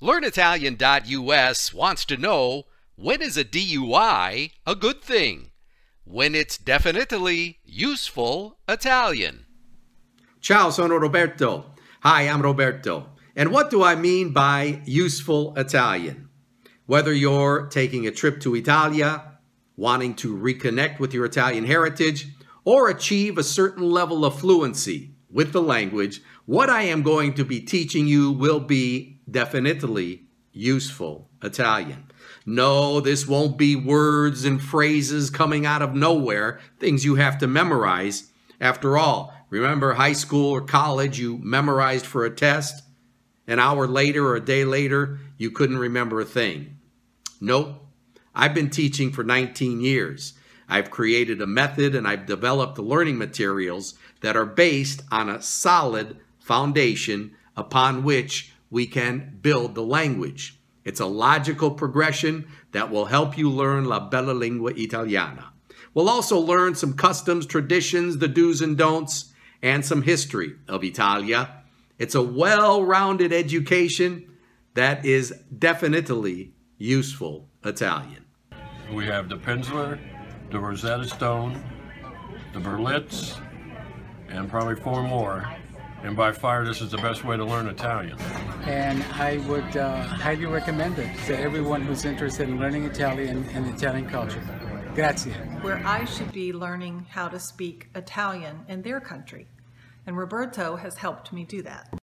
LearnItalian.us wants to know when is a DUI a good thing? When it's definitely useful Italian. Ciao, sono Roberto. Hi, I'm Roberto. And what do I mean by useful Italian? Whether you're taking a trip to Italia, wanting to reconnect with your Italian heritage, or achieve a certain level of fluency with the language, what I am going to be teaching you will be definitely useful Italian. No, this won't be words and phrases coming out of nowhere, things you have to memorize. After all, remember high school or college, you memorized for a test. An hour later or a day later, you couldn't remember a thing. Nope. I've been teaching for 19 years. I've created a method and I've developed the learning materials that are based on a solid foundation upon which we can build the language. It's a logical progression that will help you learn la bella lingua italiana. We'll also learn some customs, traditions, the do's and don'ts, and some history of Italia. It's a well-rounded education that is definitely useful Italian. We have the Pensler, the Rosetta Stone, the Berlitz, and probably four more and by far this is the best way to learn Italian. And I would uh, highly recommend it to everyone who's interested in learning Italian and Italian culture. Grazie. Where I should be learning how to speak Italian in their country. And Roberto has helped me do that.